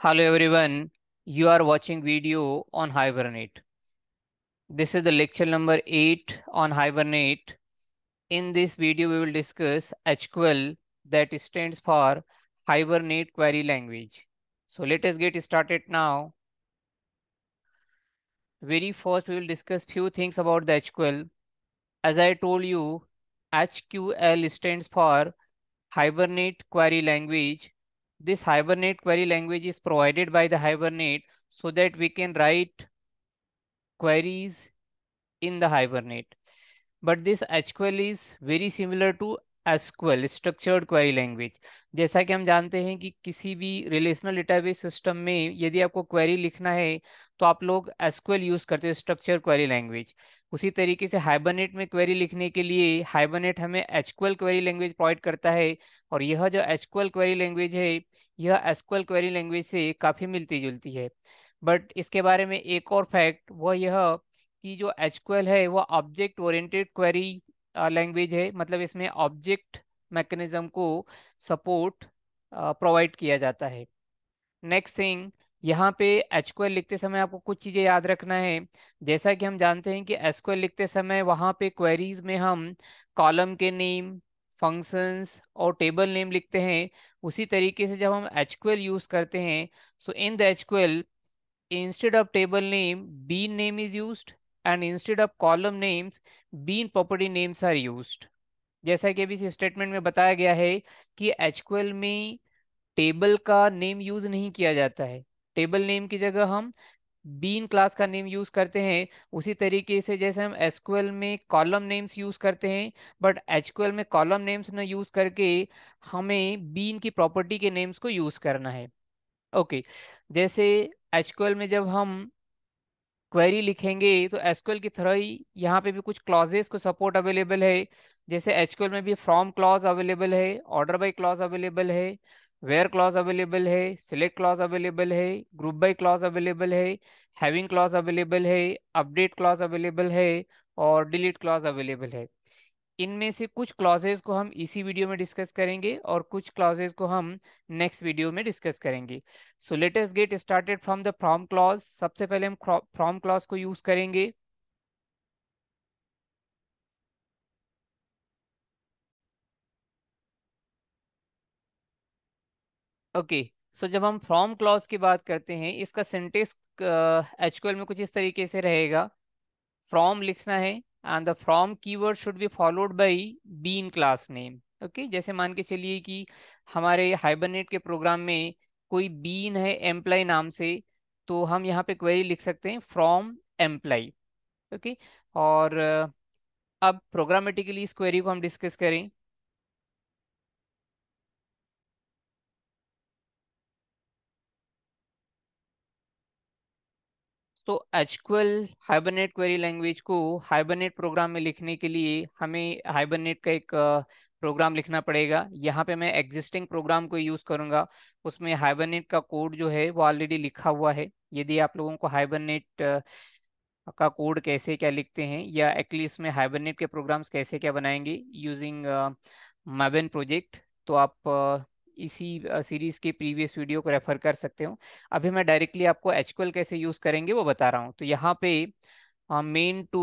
Hello everyone, you are watching video on Hibernate. This is the lecture number 8 on Hibernate. In this video, we will discuss HQL that stands for Hibernate Query Language. So let us get started now. Very first, we will discuss few things about the HQL. As I told you, HQL stands for Hibernate Query Language this Hibernate query language is provided by the Hibernate so that we can write queries in the Hibernate. But this HQL is very similar to SQL structured query language जैसा कि हम जानते हैं कि किसी भी relational database system में यदि आपको क्वेरी लिखना है तो आप लोग एसक्यूएल यूज़ करते हो स्ट्रक्चर क्वेरी लैंग्वेज उसी तरीके से हाइबरनेट में क्वेरी लिखने के लिए हाइबरनेट हमें एचक्यूएल क्वेरी लैंग्वेज प्रोवाइड करता है और यह जो एचक्यूएल क्वेरी लैंग्वेज है यह एसक्यूएल क्वेरी लैंग्वेज से काफ़ी मिलती जुलती है बट इसके बारे में एक और फैक्ट वह यह कि जो एचक्ल है वह ऑब्जेक्ट ओरिएंटेड क्वेरी लैंग्वेज है मतलब इसमें ऑब्जेक्ट मैकेनिज्म को सपोर्ट प्रोवाइड किया जाता है नेक्स्ट थिंग यहाँ पे एच लिखते समय आपको कुछ चीज़ें याद रखना है जैसा कि हम जानते हैं कि एस लिखते समय वहाँ पे क्वेरीज में हम कॉलम के नेम फंक्शंस और टेबल नेम लिखते हैं उसी तरीके से जब हम एच यूज़ करते हैं so in the H instead of table name B name is used and instead of column names bean property names are used जैसा कि अभी इस स्टेटमेंट में बताया गया है कि एच में टेबल का नेम यूज नहीं किया जाता है टेबल नेम की जगह हम बीन क्लास का नेम यूज करते हैं उसी तरीके से जैसे हम एसक्यूएल में कॉलम नेम्स यूज करते हैं बट एचक्यूएल में कॉलम नेम्स ना यूज करके हमें बीन की प्रॉपर्टी के नेम्स को यूज करना है ओके okay. जैसे एचक्यूएल में जब हम क्वेरी लिखेंगे तो एसक्यूएल की तरह ही यहाँ पे भी कुछ क्लॉजेस को सपोर्ट अवेलेबल है जैसे एसक्यूएल में भी फ्रॉम क्लॉज अवेलेबल है ऑर्डर बाई क्लॉज अवेलेबल है वेयर क्लॉज अवेलेबल है सिलेक्ट क्लॉज अवेलेबल है ग्रुप बाई क्लॉज अवेलेबल है हैविंग क्लॉज अवेलेबल है अपडेट क्लॉज अवेलेबल है और डिलीट क्लॉज अवेलेबल है इनमें से कुछ क्लॉजेज को हम इसी वीडियो में डिस्कस करेंगे और कुछ क्लॉजेज को हम नेक्स्ट वीडियो में डिस्कस करेंगे so let's get started from the from clause सबसे पहले हम फ्रॉम क्लॉज को यूज करेंगे ओके okay, सो so जब हम फ्रॉम क्लॉज की बात करते हैं इसका सेंटेंस एचक्यूएल uh, में कुछ इस तरीके से रहेगा फ्रॉम लिखना है and the from keyword should be followed by bean class name okay okay? जैसे मान के चलिए कि हमारे हाइबरनेट के प्रोग्राम में कोई बीन है एम्प्लॉय नाम से तो हम यहाँ पे क्वेरी लिख सकते हैं फ्रॉम एम्प्लॉय ओके और uh, अब प्रोग्रामेटिकली इस क्वेरी को हम डिस्कस करें तो एचक्यूएल हाइबरनेट क्वेरी लैंग्वेज को हाइबरनेट प्रोग्राम में लिखने के लिए हमें हाइबरनेट का एक प्रोग्राम लिखना पड़ेगा यहाँ पे मैं एग्जिस्टिंग प्रोग्राम को यूज़ करूँगा उसमें हाइबरनेट का कोड जो है वो ऑलरेडी लिखा हुआ है यदि आप लोगों को हाइबरनेट का कोड कैसे क्या लिखते हैं या एक्लिस में हाइबरनेट के प्रोग्राम्स कैसे क्या बनाएंगे यूजिंग मैबेन प्रोजेक्ट तो आप इसी सीरीज के प्रीवियस वीडियो को रेफर कर सकते हो अभी मैं डायरेक्टली आपको एच कैसे यूज करेंगे वो बता रहा हूँ तो यहाँ पे मेन टू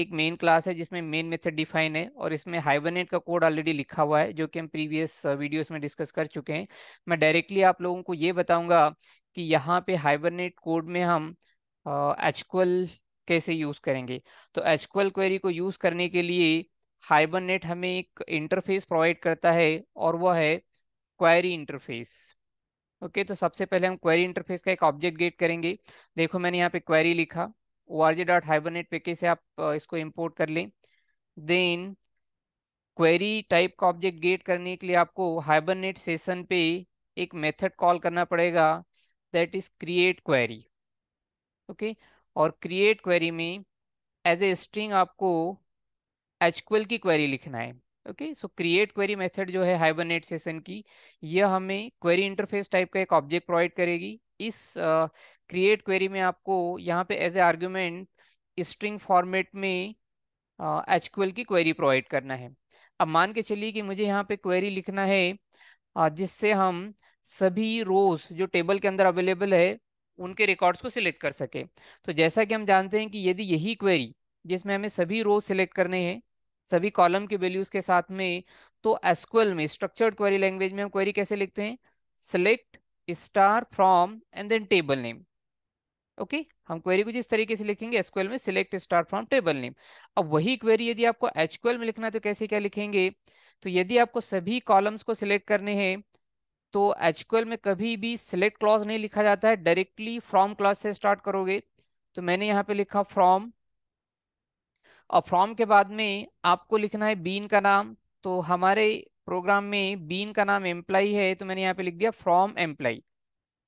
एक मेन क्लास है जिसमें मेन मेथड डिफाइन है और इसमें हाइबरनेट का कोड ऑलरेडी लिखा हुआ है जो कि हम प्रीवियस वीडियोस में डिस्कस कर चुके हैं मैं डायरेक्टली आप लोगों को ये बताऊंगा कि यहाँ पे हाइबरनेट कोड में हम एच कैसे यूज करेंगे तो एच क्वेरी को यूज करने के लिए हाइबरनेट हमें एक इंटरफेस प्रोवाइड करता है और वह है क्वेरी इंटरफेस ओके तो सबसे पहले हम क्वेरी इंटरफेस का एक ऑब्जेक्ट गेट करेंगे देखो मैंने यहाँ पे क्वेरी लिखा O R G dot Hibernate package से आप इसको इम्पोर्ट कर लें देन क्वेरी टाइप का ऑब्जेक्ट गेट करने के लिए आपको हाइबरनेट सेशन पे एक मेथड कॉल करना पड़ेगा that is create query okay और क्रिएट क्वेरी में एज ए स्ट्रिंग आपको एचक्वेल की क्वेरी लिखना है okay so create query method जो है हाइबरनेट सेशन की यह हमें क्वेरी इंटरफेस टाइप का एक ऑब्जेक्ट प्रोवाइड करेगी इस क्रिएट uh, क्वेरी में आपको यहाँ पे as a argument string format में एच uh, की क्वेरी प्रोवाइड करना है अब मान के चलिए कि मुझे यहाँ पे क्वेरी लिखना है जिससे हम सभी रोज जो टेबल के अंदर अवेलेबल है उनके रिकॉर्ड्स को सिलेक्ट कर सके तो जैसा कि हम जानते हैं कि यदि यही क्वेरी जिसमें हमें सभी रोज सिलेक्ट करने हैं सभी कॉलम के वैल्यूज के साथ में तो एसक्यूएल में स्ट्रक्चर्ड क्वेरी लैंग्वेज में हम क्वेरी कैसे लिखते हैं select star from and then table name okay हम क्वेरी कुछ इस तरीके से लिखेंगे एसक्यूएल में select star from table name अब वही क्वेरी यदि आपको एचक्यूएल में लिखना है तो कैसे क्या लिखेंगे तो यदि आपको सभी कॉलम्स को सिलेक्ट करने हैं तो एचक्ल में कभी भी सिलेक्ट क्लॉज नहीं लिखा जाता है डायरेक्टली फ्रॉम क्लॉज से स्टार्ट करोगे तो मैंने यहाँ पे लिखा फ्रॉम और फ्रॉम के बाद में आपको लिखना है बीन का नाम तो हमारे प्रोग्राम में बीन का नाम एम्प्लाई है तो मैंने यहाँ पे लिख दिया फ्रॉम एम्प्लाई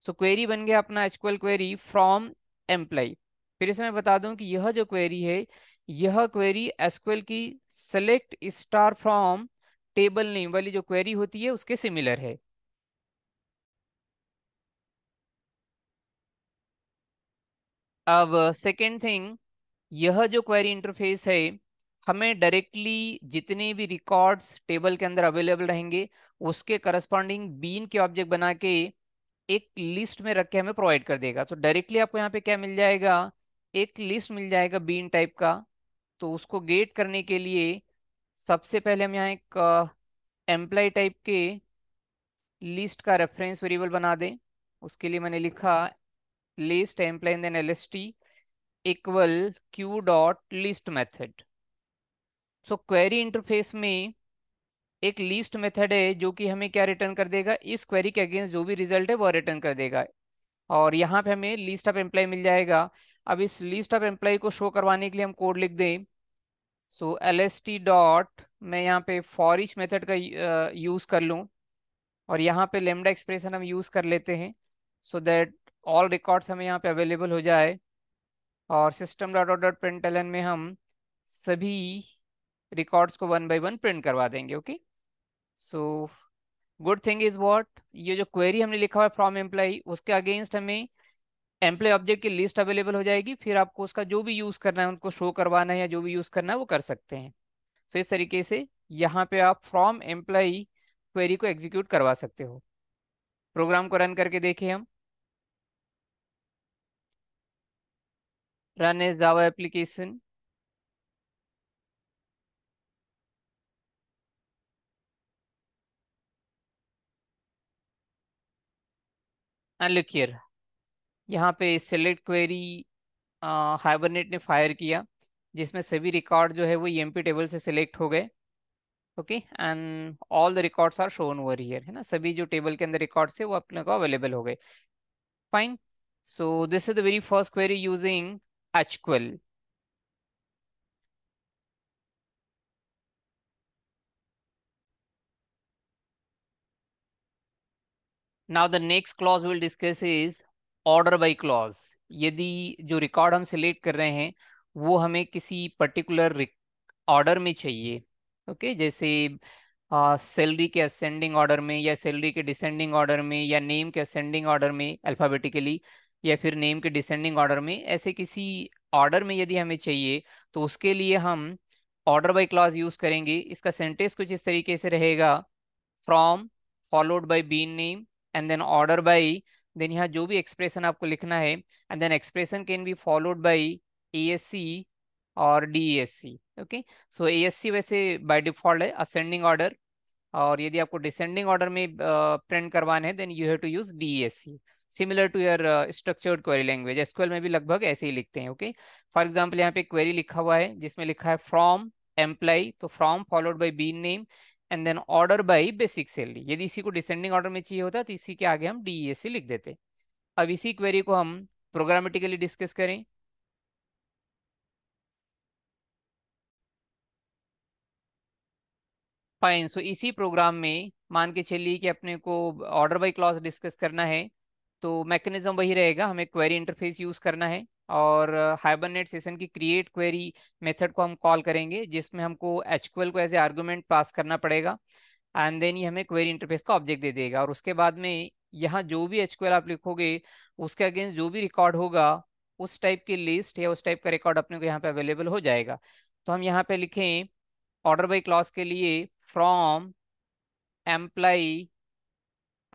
सो क्वेरी बन गया अपना एचक्ल क्वेरी फ्रॉम एम्प्लाई फिर इसमें बता दूं कि यह जो क्वेरी है यह क्वेरी एसक्ल की select star from table name वाली जो क्वेरी होती है उसके सिमिलर है अब सेकेंड थिंग यह जो क्वेरी इंटरफेस है हमें डायरेक्टली जितने भी रिकॉर्ड्स टेबल के अंदर अवेलेबल रहेंगे उसके करस्पॉन्डिंग बीन के ऑब्जेक्ट बना के एक लिस्ट में रख के हमें प्रोवाइड कर देगा तो डायरेक्टली आपको यहाँ पे क्या मिल जाएगा एक लिस्ट मिल जाएगा बीन टाइप का तो उसको गेट करने के लिए सबसे पहले हम यहाँ एक एम्प्लॉय टाइप के लिस्ट का रेफरेंस वेरिएबल बना दें उसके लिए मैंने लिखा list employee then L S T equal Q dot list method so query interface में एक लिस्ट मेथड है जो कि हमें क्या रिटर्न कर देगा इस क्वेरी के अगेंस्ट जो भी रिजल्ट है वो रिटर्न कर देगा और यहाँ पे हमें लिस्ट ऑफ एम्प्लॉय मिल जाएगा अब इस लिस्ट ऑफ एम्प्लॉय को शो करवाने के लिए हम कोड लिख दें so L S T dot मैं यहाँ पे फॉरिश मेथड का यूज़ कर लूँ और यहाँ पे लेमडा एक्सप्रेशन हम यूज़ कर लेते हैं सो दैट ऑल रिकॉर्ड्स हमें यहाँ पे अवेलेबल हो जाए और system dot dot print L में हम सभी रिकॉर्ड्स को वन बाई वन प्रिंट करवा देंगे okay so good thing is what ये जो क्वेरी हमने लिखा हुआ है फ्रॉम एम्प्लॉय उसके अगेंस्ट हमें एम्प्लॉय ऑब्जेक्ट की लिस्ट अवेलेबल हो जाएगी फिर आपको उसका जो भी यूज़ करना है उनको शो करवाना है या जो भी यूज़ करना है वो कर सकते हैं सो so, इस तरीके से यहाँ पे आप फ्रॉम एम्प्लॉय क्वेरी को एग्जीक्यूट करवा सकते हो प्रोग्राम को रन करके देखें हम run a Java application. And look here, यहाँ पे select query हाइबरनेट ने फायर किया जिसमें सभी रिकॉर्ड जो है वो ई e टेबल से सिलेक्ट हो गए okay and all the records are shown over here है ना सभी जो टेबल के अंदर रिकॉर्ड है वो अपने को अवेलेबल हो गए fine so this is the very first query using HQL. Now the next clause we'll discuss is order by clause. यदि जो रिकॉर्ड हम सिलेक्ट कर रहे हैं वो हमें किसी पर्टिकुलर ऑर्डर में चाहिए ओके okay? जैसे सैलरी uh, के असेंडिंग ऑर्डर में या सैलरी के डिसेंडिंग ऑर्डर में या नेम के असेंडिंग ऑर्डर में अल्फाबेटिकली या फिर नेम के डिसेंडिंग ऑर्डर में ऐसे किसी ऑर्डर में यदि हमें चाहिए तो उसके लिए हम ऑर्डर बाय क्लॉज यूज करेंगे इसका सेंटेंस कुछ इस तरीके से रहेगा from followed by bean name and then order by then यहाँ जो भी एक्सप्रेशन आपको लिखना है and then expression can be followed by A S C और D S C okay so A S C वैसे बाय डिफॉल्ट है ascending order और यदि आपको डिसेंडिंग ऑर्डर में प्रिंट करवाना है then you have to use D S C similar to your structured query language SQL में भी लगभग ऐसे ही लिखते हैं ओके फॉर एग्जाम्पल यहाँ पे क्वेरी लिखा हुआ है जिसमें लिखा है फ्रॉम एम्प्लाई तो from followed by bean name and then order by basic salary यदि इसी को डिसेंडिंग ऑर्डर में चाहिए होता तो इसी के आगे हम डी e e लिख देते अब इसी क्वेरी को हम प्रोग्रामेटिकली डिस्कस करें फाइन सो so, इसी प्रोग्राम में मान के चलिए कि अपने को ऑर्डर बाई क्लॉज डिस्कस करना है तो मैकेनिज्म वही रहेगा हमें क्वेरी इंटरफेस यूज़ करना है और हाइबरनेट सेशन की क्रिएट क्वेरी मेथड को हम कॉल करेंगे जिसमें हमको एच को एज ए आर्गूमेंट पास करना पड़ेगा एंड देन ये हमें क्वेरी इंटरफेस का ऑब्जेक्ट दे देगा और उसके बाद में यहाँ जो भी एच आप लिखोगे उसके अगेंस्ट जो भी रिकॉर्ड होगा उस टाइप की लिस्ट या उस टाइप का रिकॉर्ड अपने को यहाँ पे अवेलेबल हो जाएगा तो हम यहाँ पे लिखें ऑर्डर बाई क्लॉज के लिए from employee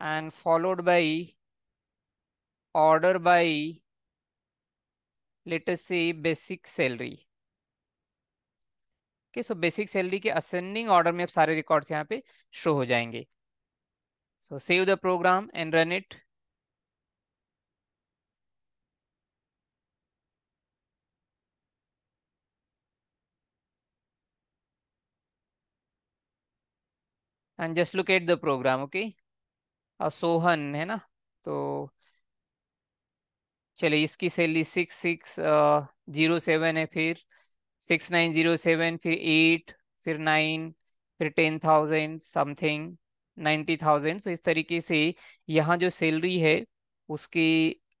and followed by order by let us say basic salary okay so basic salary के असेंडिंग ऑर्डर में अब सारे रिकॉर्ड्स यहाँ पे शो हो जाएंगे so save the program and run it and just look at the program okay uh, sohan hai na to चलिए इसकी salary six six zero seven है फिर सिक्स नाइन जीरो सेवन फिर एट फिर नाइन फिर ten thousand something ninety thousand so इस तरीके से यहाँ जो सैलरी है उसकी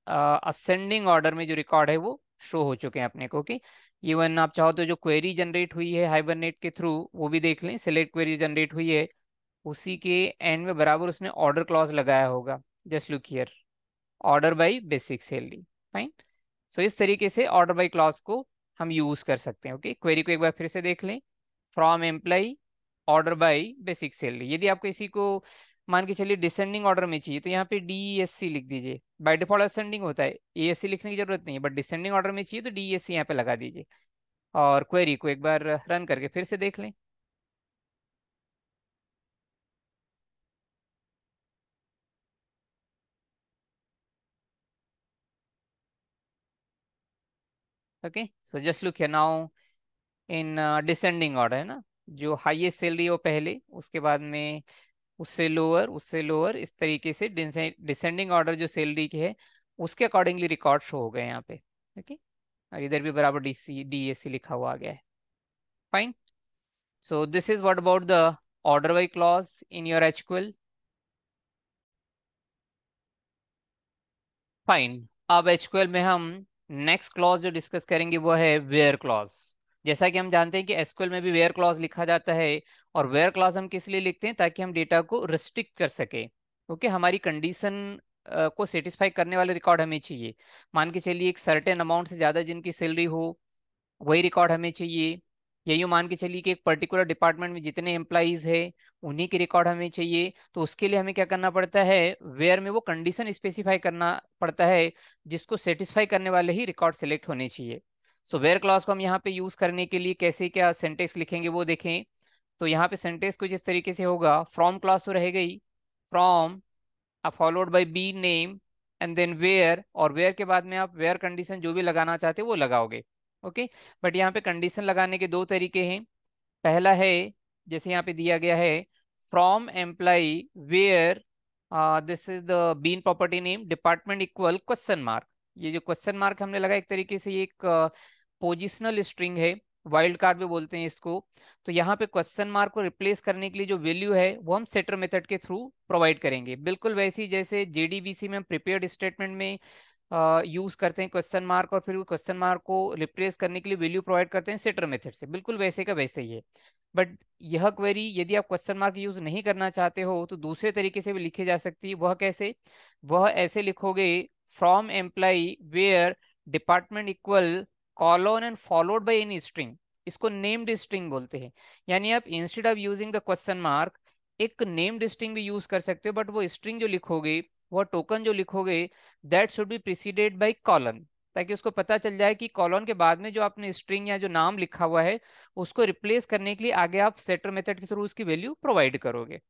असेंडिंग uh, ऑर्डर में जो रिकॉर्ड है वो शो हो चुके हैं अपने को कि इवन आप चाहो तो जो क्वेरी जनरेट हुई है हाइबरनेट के थ्रू वो भी देख लें सेलेक्ट क्वेरी जनरेट हुई है उसी के एंड में बराबर उसने ऑर्डर क्लॉज लगाया होगा just look here order by basic salary fine so इस तरीके से ऑर्डर बाई क्लॉज को हम यूज कर सकते हैं ओके okay? क्वेरी को एक बार फिर से देख लें from employee order by basic salary यदि आपको इसी को मान के चलिए डिसेंडिंग ऑर्डर में चाहिए तो यहाँ पे डी एस सी लिख दीजिए बाय डिफॉल्ट असेंडिंग होता है ए एस सी लिखने की जरूरत नहीं है बट डिसेंडिंग ऑर्डर में चाहिए तो डी एस सी यहाँ पे लगा दीजिए और क्वेरी को एक बार रन करके फिर से देख लें okay so just look here now in uh, है ना जो highest सैलरी हो पहले उसके बाद में उससे लोअर उससे लोअर इस तरीके से डिसेंडिंग ऑर्डर जो सैलरी की है उसके अकॉर्डिंगली रिकॉर्ड शो हो गए यहाँ पे ओके और इधर भी बराबर D C D S C लिखा हुआ आ गया है fine so this is what about the order by clause in your HQL fine अब एचक्यूएल में हम नेक्स्ट क्लॉज जो डिस्कस करेंगे वो है वेयर क्लॉज जैसा कि हम जानते हैं कि एसक्यूएल में भी वेयर क्लॉज लिखा जाता है और वेयर क्लॉज हम किस लिए लिखते हैं ताकि हम डेटा को रिस्ट्रिक्ट कर सके ओके okay? हमारी कंडीशन को सेटिस्फाई करने वाले रिकॉर्ड हमें चाहिए मान के चलिए एक सर्टेन अमाउंट से ज़्यादा जिनकी सैलरी हो वही रिकॉर्ड हमें चाहिए यही मान के चलिए कि एक पर्टिकुलर डिपार्टमेंट में जितने एम्प्लॉयज़ है उन्हीं के रिकॉर्ड हमें चाहिए तो उसके लिए हमें क्या करना पड़ता है वेयर में वो कंडीशन स्पेसिफाई करना पड़ता है जिसको सेटिस्फाई करने वाले ही रिकॉर्ड सेलेक्ट होने चाहिए सो वेयर क्लॉज को हम यहाँ पे यूज करने के लिए कैसे क्या सेंटेक्स लिखेंगे वो देखें तो यहाँ पे सेंटेंस कुछ इस तरीके से होगा फ्रॉम क्लास तो रह गई from followed by B name and then where और वेयर के बाद में आप वेयर कंडीशन जो भी लगाना चाहते हो वो लगाओगे ओके बट यहाँ पे कंडीशन लगाने के दो तरीके हैं पहला है जैसे यहाँ पे दिया गया है from employee where uh, this is the bean property name department equal question mark ये जो question mark हमने लगा एक तरीके से ये एक uh, positional string है वाइल्ड कार्ड भी बोलते हैं इसको तो यहाँ पे क्वेश्चन मार्क को रिप्लेस करने के लिए जो वैल्यू है वो हम सेटर मेथड के थ्रू प्रोवाइड करेंगे बिल्कुल वैसे ही जैसे जेडीबीसी में हम प्रिपेयर्ड स्टेटमेंट में यूज करते हैं क्वेश्चन मार्क और फिर क्वेश्चन मार्क को रिप्लेस करने के लिए वैल्यू प्रोवाइड करते हैं सेटर मेथड से बिल्कुल वैसे का वैसे ही है बट यह क्वेरी यदि आप क्वेश्चन मार्क यूज नहीं करना चाहते हो तो दूसरे तरीके से भी लिखी जा सकती है वह कैसे वह ऐसे लिखोगे from employee where department equal colon and followed by any string इसको नेम्ड स्ट्रिंग बोलते हैं यानी आप instead of using the question mark एक नेम्ड स्ट्रिंग भी यूज कर सकते हो बट वो स्ट्रिंग जो लिखोगे वह टोकन जो लिखोगे that should be preceded by colon ताकि उसको पता चल जाए कि कॉलन के बाद में जो आपने स्ट्रिंग या जो नाम लिखा हुआ है उसको रिप्लेस करने के लिए आगे आप सेटर मेथड के थ्रू उसकी वैल्यू प्रोवाइड करोगे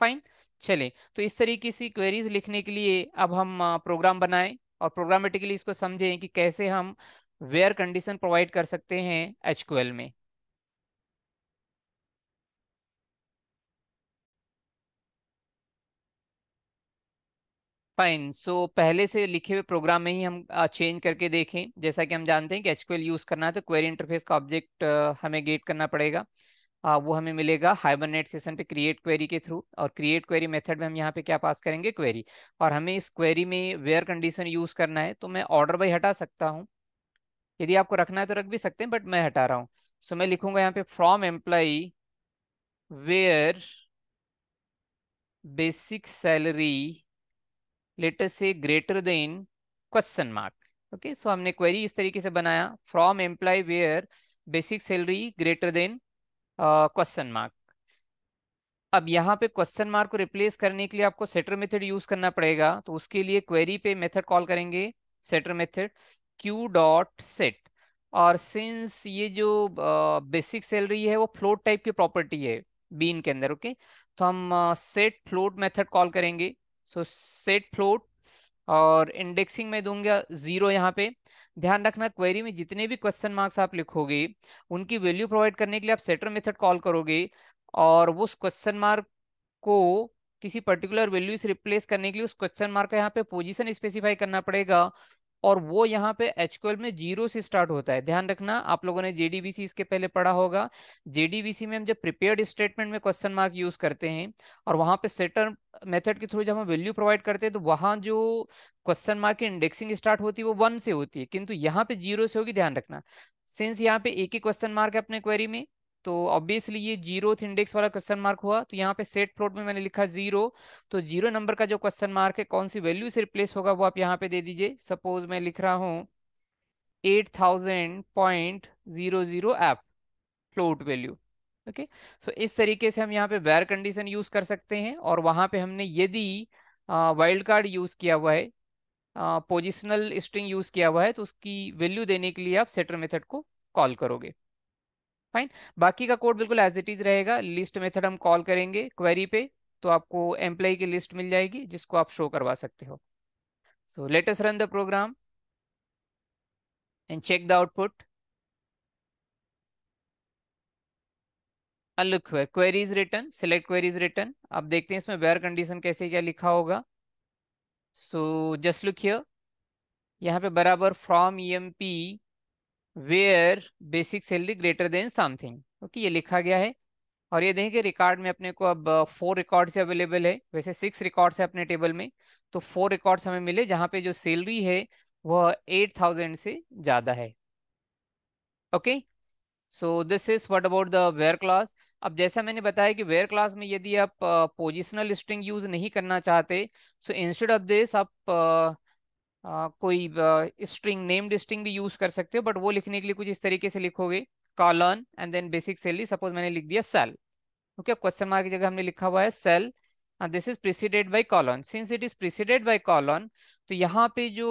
फाइन चले तो इस तरीके से क्वेरीज लिखने के लिए अब हम प्रोग्राम बनाएं और प्रोग्रामेटिकली इसको समझें कि कैसे हम वेयर कंडीशन प्रोवाइड कर सकते हैं एच में फाइन सो so, पहले से लिखे हुए प्रोग्राम में ही हम चेंज करके देखें जैसा कि हम जानते हैं कि एच यूज़ करना है तो क्वेरी इंटरफेस का ऑब्जेक्ट हमें गेट करना पड़ेगा आ, वो हमें मिलेगा हाइबरनेट सेशन पे क्रिएट क्वेरी के थ्रू और क्रिएट क्वेरी मेथड में हम यहाँ पे क्या पास करेंगे क्वेरी और हमें इस क्वेरी में वेयर कंडीशन यूज़ करना है तो मैं ऑर्डर बाई हटा सकता हूँ यदि आपको रखना है तो रख भी सकते हैं बट मैं हटा रहा हूँ सो so, मैं लिखूंगा यहाँ पे from employee where basic salary लेटर से greater than question mark okay so हमने क्वेरी इस तरीके से बनाया from employee where basic salary greater than question mark अब यहाँ पे क्वेश्चन मार्क को रिप्लेस करने के लिए आपको सेटर मेथड यूज करना पड़ेगा तो उसके लिए क्वेरी पे मेथड कॉल करेंगे setter method Q dot set और सिंस ये जो बेसिक uh, सैलरी है वो फ्लोट टाइप की प्रॉपर्टी है बीन के अंदर ओके okay? तो हम सेट फ्लोट मेथड कॉल करेंगे सो सेट फ्लोट और इंडेक्सिंग में दूंगा जीरो यहाँ पे ध्यान रखना क्वेरी में जितने भी क्वेश्चन मार्क्स आप लिखोगे उनकी वैल्यू प्रोवाइड करने के लिए आप सेटर मेथड कॉल करोगे और वो क्वेश्चन मार्क को किसी पर्टिकुलर वैल्यू से रिप्लेस करने के लिए उस क्वेश्चन मार्क का यहाँ पे पोजीशन स्पेसिफाई करना पड़ेगा और वो यहाँ पे एच में जीरो से स्टार्ट होता है ध्यान रखना आप लोगों ने जेडीबीसी इसके पहले पढ़ा होगा जेडीबीसी में हम जब प्रिपेयर्ड स्टेटमेंट में क्वेश्चन मार्क यूज करते हैं और वहां पे सेटर मेथड के थ्रू जब हम वैल्यू प्रोवाइड करते हैं तो वहां जो क्वेश्चन मार्क की इंडेक्सिंग स्टार्ट होती है वो वन से होती है किंतु यहाँ पे जीरो से होगी ध्यान रखना सिंस यहाँ पे एक ही क्वेश्चन मार्क है अपने क्वेरी में तो ऑब्वियसली ये जीरो इंडेक्स वाला क्वेश्चन मार्क हुआ तो यहाँ पे सेट प्लॉट में मैंने लिखा जीरो तो जीरो नंबर का जो क्वेश्चन मार्क है कौन सी वैल्यू से रिप्लेस होगा वो आप यहाँ पे दे दीजिए सपोज मैं लिख रहा हूँ eight thousand point zero zero F float value okay so इस तरीके से हम यहाँ पे वेयर कंडीशन यूज कर सकते हैं और वहां पे हमने यदि वाइल्ड कार्ड यूज किया हुआ है पोजिशनल स्ट्रिंग यूज किया हुआ है तो उसकी वैल्यू देने के लिए आप सेटर मेथड को कॉल करोगे फाइन बाकी का कोड बिल्कुल एज इट इज रहेगा लिस्ट मेथड हम कॉल करेंगे क्वेरी पे तो आपको एम्प्लॉय की लिस्ट मिल जाएगी जिसको आप शो करवा सकते हो so latest run the program and check the output look where queries return select queries return आप देखते हैं इसमें वेयर कंडीशन कैसे क्या लिखा होगा सो जस्ट लुक हियर यहाँ पे बराबर from E M P where basic salary greater than something okay ये लिखा गया है और ये देखेंगे रिकॉर्ड में अपने को अब फोर रिकॉर्ड्स अवेलेबल है वैसे सिक्स रिकॉर्ड्स है अपने टेबल में तो फोर रिकॉर्ड्स हमें मिले जहाँ पे जो सैलरी है वह एट थाउजेंड से ज़्यादा है okay so this is what about the where clause अब जैसा मैंने बताया कि वेयर क्लास में यदि आप पोजिशनल स्ट्रिंग यूज नहीं करना चाहते सो इंस्टेड ऑफ दिस आप uh, कोई स्ट्रिंग नेम्ड स्ट्रिंग भी यूज कर सकते हो बट वो लिखने के लिए कुछ इस तरीके से लिखोगे colon and then basic salary suppose मैंने लिख दिया सेल ओके अब क्वेश्चन मार्क की जगह हमने लिखा हुआ है sal and this is preceded by colon since it is preceded by colon तो यहाँ पे जो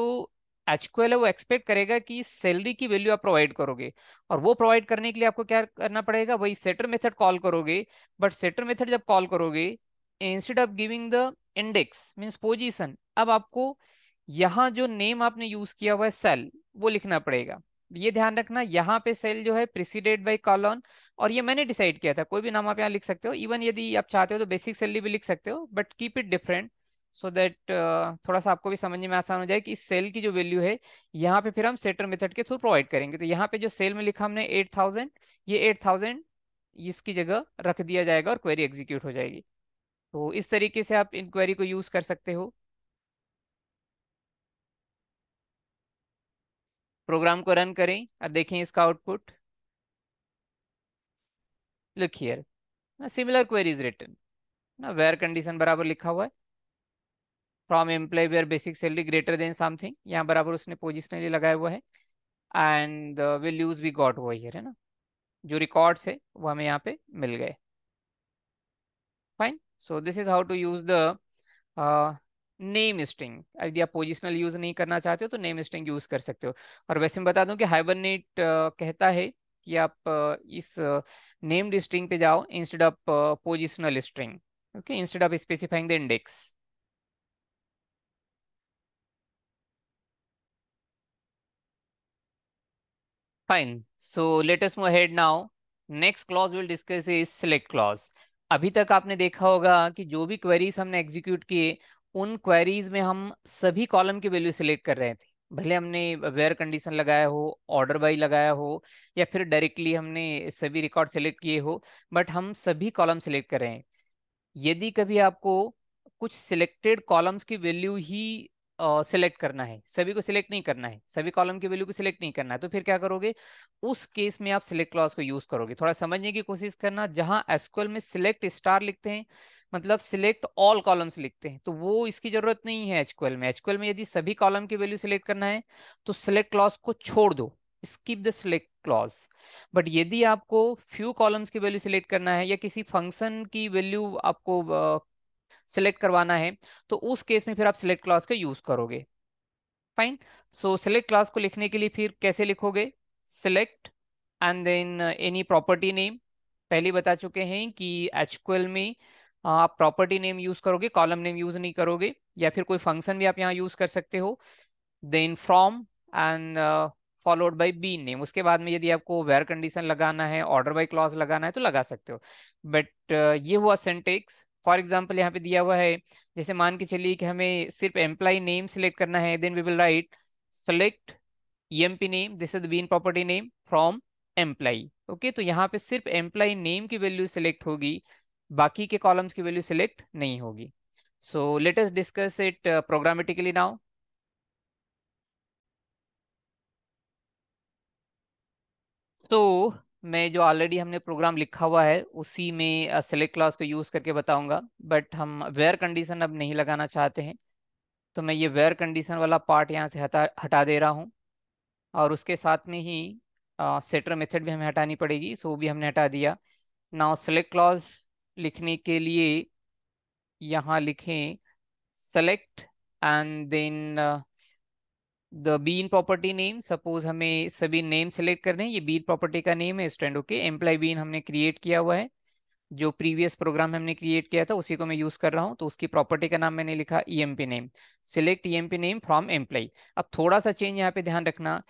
एचक्यूएल है वो एक्सपेक्ट करेगा कि सैलरी की वैल्यू आप प्रोवाइड करोगे और वो प्रोवाइड करने के लिए आपको क्या करना पड़ेगा वही सेटर मेथड कॉल करोगे बट सेटर मेथड जब कॉल करोगे instead of giving the index means position अब आपको यहाँ जो नेम आपने यूज किया हुआ है सेल वो लिखना पड़ेगा ये ध्यान रखना यहाँ पे सेल जो है प्रिसीडेड बाई कॉलोन और ये मैंने डिसाइड किया था कोई भी नाम आप यहाँ लिख सकते हो इवन यदि आप चाहते हो तो बेसिक सेल भी लिख सकते हो but keep it different so that थोड़ा सा आपको भी समझने में आसान हो जाए कि इस सेल की जो वैल्यू है यहाँ पे फिर हम सेटर मेथड के थ्रू प्रोवाइड करेंगे तो यहाँ पे जो सेल में लिखा हमने एट थाउजेंड ये एट थाउजेंड इसकी जगह रख दिया जाएगा और क्वेरी एग्जीक्यूट हो जाएगी तो इस तरीके से आप इन क्वेरी को यूज कर सकते हो प्रोग्राम को रन करें और देखें इसका output look here similar query is return ना वेयर कंडीशन बराबर लिखा हुआ है from employee where basic salary greater than something यहाँ बराबर उसने पोजिशनली लगाया हुआ है and will use be got वो हियर है ना जो रिकॉर्ड्स है वो हमें यहाँ पे मिल गए fine so this is how to use the name string यदि आप पोजिशनल यूज नहीं करना चाहते हो तो नेम स्ट्रिंग यूज कर सकते हो और वैसे मैं बता दूं कि हाइबरनेट कहता है कि आप इस नेम्ड स्ट्रिंग पे जाओ instead of positional string okay instead of specifying the index fine so let's move ahead now next clause will discuss is select clause अभी तक आपने देखा होगा कि जो भी क्वेरीज हमने एग्जीक्यूट किए उन क्वेरीज में हम सभी कॉलम की वैल्यू सिलेक्ट कर रहे थे भले हमने वेयर कंडीशन लगाया हो ऑर्डर बाई लगाया हो या फिर डायरेक्टली हमने सभी रिकॉर्ड सिलेक्ट किए हो बट हम सभी कॉलम सिलेक्ट कर रहे हैं यदि कभी आपको कुछ सिलेक्टेड कॉलम्स की वैल्यू ही सिलेक्ट uh, करना है सभी को सिलेक्ट नहीं करना है सभी कॉलम की वैल्यू को सिलेक्ट नहीं करना है तो फिर क्या करोगे उस केस में आप सिलेक्ट क्लॉज को यूज करोगे थोड़ा समझने की कोशिश करना जहां एसक्यूएल में सिलेक्ट स्टार लिखते हैं मतलब सिलेक्ट ऑल कॉलम्स लिखते हैं तो वो इसकी जरूरत नहीं है एचक्यूएल में एचक्यूएल में यदि सभी कॉलम की वैल्यू सिलेक्ट करना है तो सिलेक्ट क्लॉज को छोड़ दो skip the select clause but यदि आपको फ्यू कॉलम्स की वैल्यू सिलेक्ट करना है या किसी फंक्शन की वैल्यू आपको सिलेक्ट uh, करवाना है तो उस केस में फिर आप सिलेक्ट क्लॉज का यूज करोगे फाइन सो सिलेक्ट क्लॉज को लिखने के लिए फिर कैसे लिखोगे select and then any property name पहले बता चुके हैं कि एचक्ल में आप प्रॉपर्टी नेम यूज करोगे कॉलम नेम यूज नहीं करोगे या फिर कोई फंक्शन भी आप यहाँ यूज कर सकते हो then from and followed by B name उसके बाद में यदि आपको वेयर कंडीशन लगाना है ऑर्डर बाई क्लॉज लगाना है तो लगा सकते हो बट uh, ये हुआ सेंटेक्स फॉर एग्जाम्पल यहाँ पे दिया हुआ है जैसे मान के चलिए कि हमें सिर्फ एम्प्लॉय नेम सिलेक्ट करना है then we will write select E M P name this is bean property name from employee okay तो यहाँ पे सिर्फ एम्प्लॉय नेम की वैल्यू सिलेक्ट होगी बाकी के कॉलम्स की वैल्यू सिलेक्ट नहीं होगी so latest discuss it programmatically now तो मैं जो ऑलरेडी हमने प्रोग्राम लिखा हुआ है उसी में सेलेक्ट uh, क्लास को यूज़ करके बताऊंगा बट हम वेयर कंडीशन अब नहीं लगाना चाहते हैं तो मैं ये वेयर कंडीशन वाला पार्ट यहाँ से हटा हटा दे रहा हूँ और उसके साथ में ही सेटर uh, मेथड भी हमें हटानी पड़ेगी सो भी हमने हटा दिया नाउ सेलेक्ट क्लॉज लिखने के लिए यहाँ लिखें select and then the bean property name suppose हमें सभी नेम सेलेक्ट करने हैं ये बीन प्रॉपर्टी का नेम है स्टैंड ओके एम्प्लॉय बीन हमने क्रिएट किया हुआ है जो प्रीवियस प्रोग्राम हमने क्रिएट किया था उसी को मैं यूज कर रहा हूँ तो उसकी प्रॉपर्टी का नाम मैंने लिखा E M P name select E M P name from employee अब थोड़ा सा चेंज यहाँ पे ध्यान रखना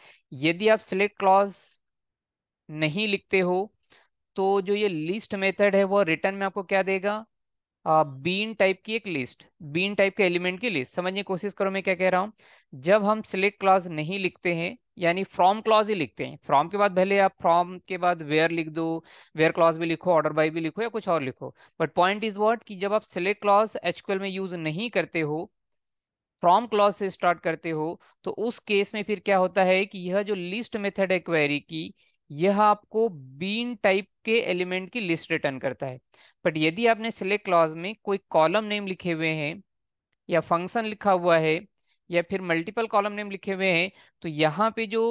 यदि आप सिलेक्ट क्लॉज नहीं लिखते हो तो जो ये लिस्ट मेथड है वो रिटर्न में आपको क्या देगा बीन टाइप की एक लिस्ट बीन टाइप के एलिमेंट की लिस्ट समझने की कोशिश करो मैं क्या कह रहा हूँ जब हम सिलेक्ट क्लॉज नहीं लिखते हैं यानी फ्रॉम क्लॉज ही लिखते हैं फ्रॉम के बाद भले आप फ्रॉम के बाद वेयर लिख दो वेयर क्लॉज भी लिखो ऑर्डर बाई भी लिखो या कुछ और लिखो बट पॉइंट इज वॉट कि जब आप सिलेक्ट क्लॉज एच में यूज नहीं करते हो फ्रॉम क्लॉज से स्टार्ट करते हो तो उस केस में फिर क्या होता है कि यह जो लिस्ट मेथड है क्वेरी की यह आपको बीन टाइप के एलिमेंट की लिस्ट रिटर्न करता है बट यदि आपने सिलेक्ट क्लॉज में कोई कॉलम नेम लिखे हुए हैं या फंक्शन लिखा हुआ है या फिर मल्टीपल कॉलम नेम लिखे हुए हैं तो यहाँ पे जो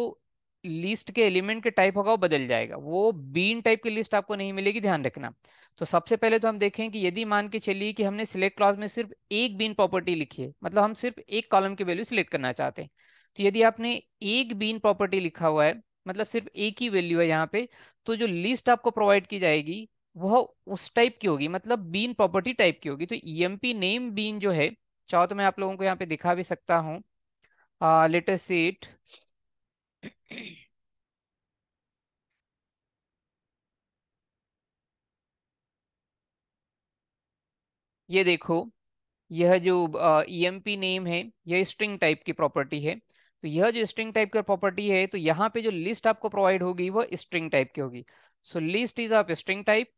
लिस्ट के एलिमेंट के टाइप होगा वो बदल जाएगा वो बीन टाइप की लिस्ट आपको नहीं मिलेगी ध्यान रखना तो सबसे पहले तो हम देखें कि यदि मान के चलिए कि हमने सिलेक्ट क्लॉज में सिर्फ एक बीन प्रॉपर्टी लिखी है मतलब हम सिर्फ एक कॉलम की वैल्यू सिलेक्ट करना चाहते हैं तो यदि आपने एक बीन प्रॉपर्टी लिखा हुआ है मतलब सिर्फ एक ही वैल्यू है यहाँ पे तो जो लिस्ट आपको प्रोवाइड की जाएगी वह उस टाइप की होगी मतलब बीन प्रॉपर्टी टाइप की होगी तो ई नेम बीन जो है चाहो तो मैं आप लोगों को यहाँ पे दिखा भी सकता हूँ लेटेस्ट सीट ये देखो यह जो ई एम पी नेम है यह स्ट्रिंग टाइप की प्रॉपर्टी है तो यह जो स्ट्रिंग टाइप की प्रॉपर्टी है तो यहाँ पे जो लिस्ट आपको प्रोवाइड होगी वह स्ट्रिंग टाइप की होगी सो लिस्ट इज आप string type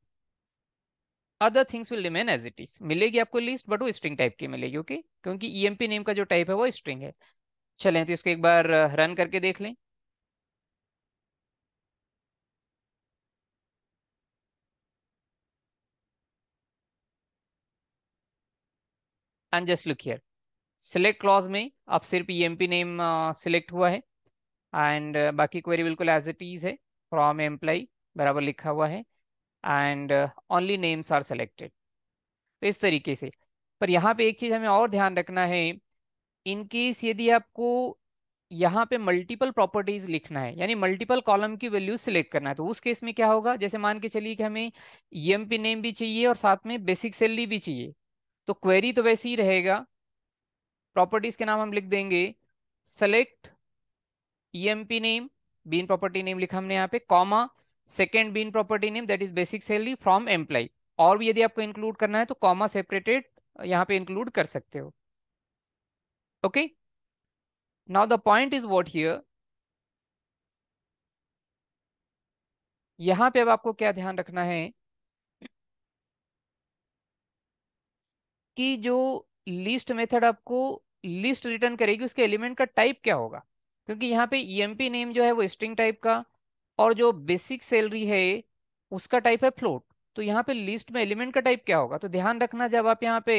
other things will remain as it is मिलेगी आपको लिस्ट बट वो स्ट्रिंग टाइप की मिलेगी ओके क्योंकि ई e नेम का जो टाइप है वो स्ट्रिंग है चलें तो इसको एक बार रन uh, करके देख लें and just look here select clause में अब सिर्फ ई नेम सिलेक्ट हुआ है एंड बाकी क्वेरी बिल्कुल एज इट इज है फ्रॉम एम्प्लॉय बराबर लिखा हुआ है and only names are selected तो इस तरीके से पर यहाँ पे एक चीज़ हमें और ध्यान रखना है इन केस यदि आपको यहाँ पे मल्टीपल प्रॉपर्टीज लिखना है यानी मल्टीपल कॉलम की वैल्यू सिलेक्ट करना है तो उस केस में क्या होगा जैसे मान के चलिए कि हमें ई e नेम भी चाहिए और साथ में बेसिक सैलरी भी चाहिए तो क्वेरी तो वैसे ही रहेगा प्रॉपर्टीज के नाम हम लिख देंगे select EMP name bean property name लिखा हमने यहाँ पे comma second bean property name that is basic salary from employee और भी यदि आपको इंक्लूड करना है तो कॉमा सेपरेटेड यहाँ पे इंक्लूड कर सकते हो okay now the point is what here यहां पे अब आपको क्या ध्यान रखना है कि जो लिस्ट मेथड आपको लिस्ट रिटर्न करेगी उसके एलिमेंट का टाइप क्या होगा क्योंकि यहाँ पे ई e नेम जो है वो स्ट्रिंग टाइप का और जो बेसिक सैलरी है उसका टाइप है फ्लोट तो यहाँ पे लिस्ट में एलिमेंट का टाइप क्या होगा तो ध्यान रखना जब आप यहाँ पे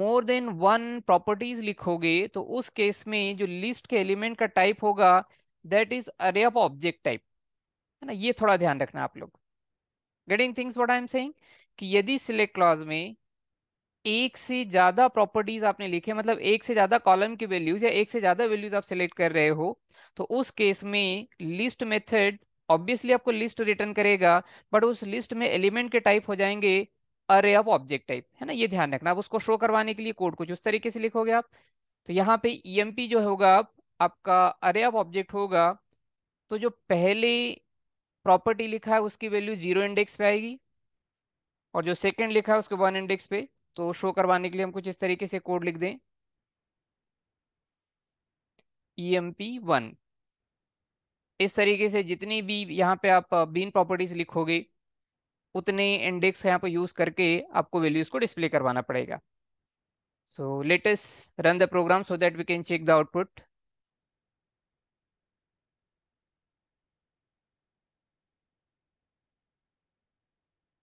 मोर देन वन प्रॉपर्टीज लिखोगे तो उस केस में जो लिस्ट के एलिमेंट का टाइप होगा that is array of object type है ना ये थोड़ा ध्यान रखना आप लोग getting things what I am saying कि यदि सिलेक्ट क्लॉज में एक से ज्यादा प्रॉपर्टीज आपने लिखे मतलब एक से ज्यादा कॉलम की वैल्यूज या एक से ज्यादा वैल्यूज आप सिलेक्ट कर रहे हो तो उस केस में लिस्ट मेथड ऑब्वियसली आपको लिस्ट रिटर्न करेगा बट उस लिस्ट में एलिमेंट के टाइप हो जाएंगे अरे ऑफ ऑब्जेक्ट टाइप है ना ये ध्यान रखना आप उसको शो करवाने के लिए कोड कुछ उस तरीके से लिखोगे आप तो यहाँ पे ई जो होगा आपका अरे ऑफ ऑब्जेक्ट होगा तो जो पहले प्रॉपर्टी लिखा है उसकी वैल्यू जीरो इंडेक्स पे आएगी और जो सेकंड लिखा है उसके वन इंडेक्स पे तो शो करवाने के लिए हम कुछ इस तरीके से कोड लिख दें ई एम पी वन इस तरीके से जितनी भी यहाँ पे आप बीन प्रॉपर्टीज लिखोगे उतने इंडेक्स यहाँ पर यूज करके आपको वैल्यूज को डिस्प्ले करवाना पड़ेगा so latest run the program so that we can check the output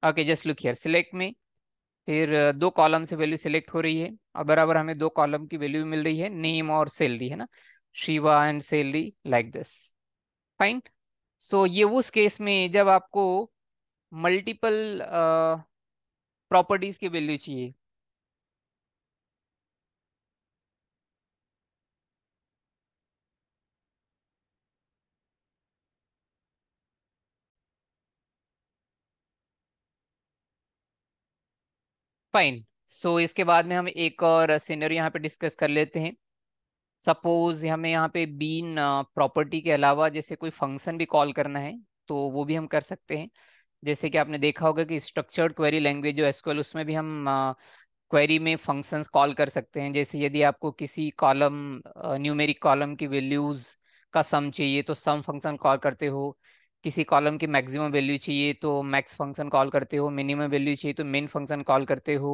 okay just look here select मी फिर दो कॉलम से वैल्यू सिलेक्ट हो रही है और बराबर हमें दो कॉलम की वैल्यू मिल रही है नेम और सैलरी है ना Shiva and salary like this fine so ये उस केस में जब आपको मल्टीपल प्रॉपर्टीज की वैल्यू चाहिए फाइन सो so, इसके बाद में हम एक और सीनरी यहाँ पे डिस्कस कर लेते हैं सपोज हमें यहाँ पे बीन प्रॉपर्टी के अलावा जैसे कोई फंक्शन भी कॉल करना है तो वो भी हम कर सकते हैं जैसे कि आपने देखा होगा कि स्ट्रक्चर्ड क्वेरी लैंग्वेज जो एसक्यूएल उसमें भी हम क्वेरी में फंक्शंस कॉल कर सकते हैं जैसे यदि आपको किसी कॉलम न्यूमेरिक कॉलम की वैल्यूज़ का सम चाहिए तो सम फंक्शन कॉल करते हो किसी कॉलम की मैक्सिमम वैल्यू चाहिए तो मैक्स फंक्शन कॉल करते हो मिनिमम वैल्यू चाहिए तो मिन फंक्शन कॉल करते हो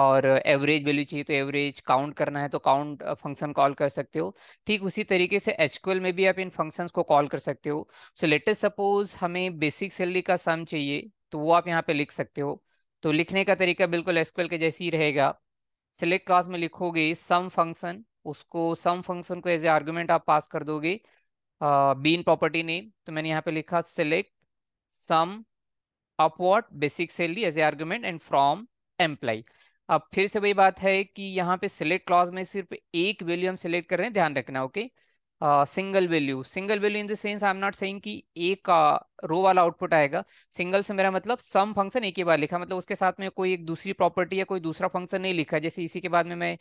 और एवरेज वैल्यू चाहिए तो एवरेज काउंट करना है तो काउंट फंक्शन कॉल कर सकते हो ठीक उसी तरीके से एच में भी आप इन फंक्शंस को कॉल कर सकते हो सो लेटेस्ट सपोज हमें बेसिक सैलरी का सम चाहिए तो वो आप यहाँ पे लिख सकते हो तो लिखने का तरीका बिल्कुल एस के जैसे ही रहेगा सिलेक्ट क्लास में लिखोगे सम फंक्शन उसको सम फंक्शन को एज ए आर्ग्यूमेंट आप पास कर दोगे बीन प्रॉपर्टी नेम तो मैंने यहाँ पे लिखा select sum upward basic salary as a argument and from employee अब फिर से वही बात है कि यहाँ पे सिलेक्ट क्लॉज में सिर्फ एक वैल्यू हम सिलेक्ट कर रहे हैं ध्यान रखना okay single value single value in the sense I am not saying कि एक रो uh, वाला आउटपुट आएगा सिंगल से मेरा मतलब सम फंक्शन एक ही बार लिखा मतलब उसके साथ में कोई एक दूसरी प्रॉपर्टी या कोई दूसरा फंक्शन नहीं लिखा जैसे इसी के बाद में मैं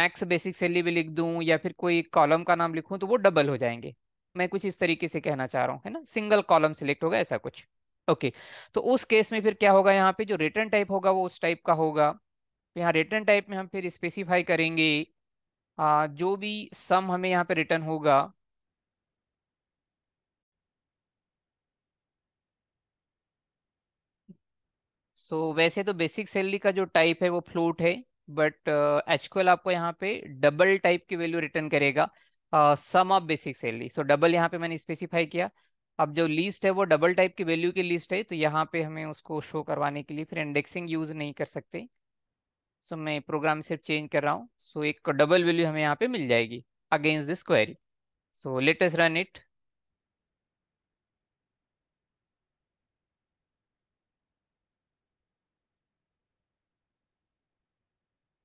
मैक्स बेसिक सैलरी भी लिख दूँ या फिर कोई कॉलम का नाम लिखूं तो वो डबल हो जाएंगे मैं कुछ इस तरीके से कहना चाह रहा हूँ है ना सिंगल कॉलम सिलेक्ट होगा ऐसा कुछ ओके तो उस केस में फिर क्या होगा यहाँ पे जो रिटर्न टाइप होगा वो उस टाइप का होगा तो यहाँ रिटर्न टाइप में हम फिर स्पेसिफाई करेंगे आ, जो भी सम हमें यहाँ पे रिटर्न होगा सो so, वैसे तो बेसिक सैलरी का जो टाइप है वो फ्लोट है बट एच uh, आपको यहाँ पे डबल टाइप की वैल्यू रिटर्न करेगा sum of basic salary so double यहाँ पे मैंने स्पेसिफाई किया अब जो लिस्ट है वो डबल टाइप की वैल्यू की लिस्ट है तो यहाँ पे हमें उसको शो करवाने के लिए फिर इंडेक्सिंग यूज नहीं कर सकते सो so, मैं प्रोग्राम सिर्फ चेंज कर रहा हूँ सो so, एक डबल तो वैल्यू हमें यहाँ पे मिल जाएगी against this query so latest run it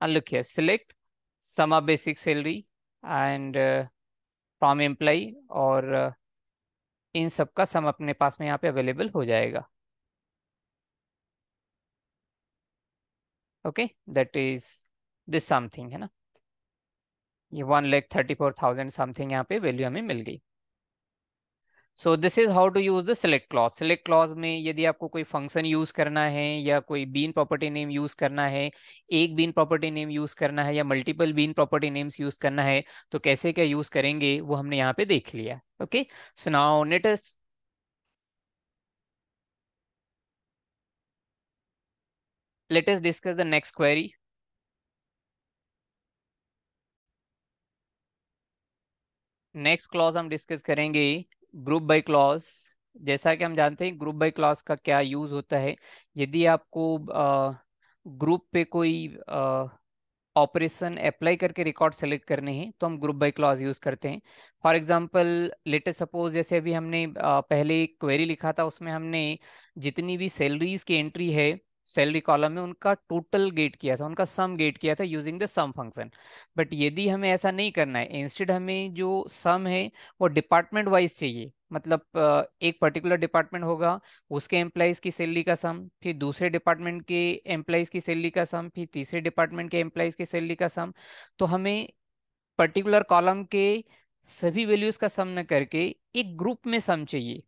and select sum basic salary and from employee और इन सब का सम अपने पास में यहाँ पे अवेलेबल हो जाएगा okay that is this something है ना ये वन लेख थर्टी फोर थाउजेंड समथिंग यहाँ पे वैल्यू हमें मिल गई so this is how to use the select clause select clause में यदि आपको कोई फंक्शन यूज करना है या कोई बीन प्रॉपर्टी नेम यूज करना है एक बीन प्रॉपर्टी नेम यूज करना है या multiple bean property names use करना है तो कैसे क्या यूज करेंगे वो हमने यहाँ पे देख लिया okay so now let us let us discuss the next query. हम डिस्कस करेंगे ग्रुप बाई क्लॉज जैसा कि हम जानते हैं ग्रुप बाई क्लॉज का क्या यूज होता है यदि आपको ग्रुप पे कोई ऑपरेशन अप्लाई करके रिकॉर्ड सेलेक्ट करने हैं तो हम ग्रुप बाई क्लॉज यूज़ करते हैं फॉर एग्जांपल लेटेस्ट सपोज जैसे अभी हमने पहले क्वेरी लिखा था उसमें हमने जितनी भी सैलरीज की एंट्री है सैलरी कॉलम में उनका टोटल गेट किया था उनका सम गेट किया था using the sum function but यदि हमें ऐसा नहीं करना है इंस्टेड हमें जो सम है वो डिपार्टमेंट वाइज चाहिए मतलब एक पर्टिकुलर डिपार्टमेंट होगा उसके एम्प्लॉयज़ की सैलरी का सम फिर दूसरे डिपार्टमेंट के एम्प्लॉयज़ की सैलरी का सम फिर तीसरे डिपार्टमेंट के एम्प्लॉयज़ की सैलरी का सम तो हमें पर्टिकुलर कॉलम के सभी वैल्यूज़ का सम न करके एक ग्रुप में सम चाहिए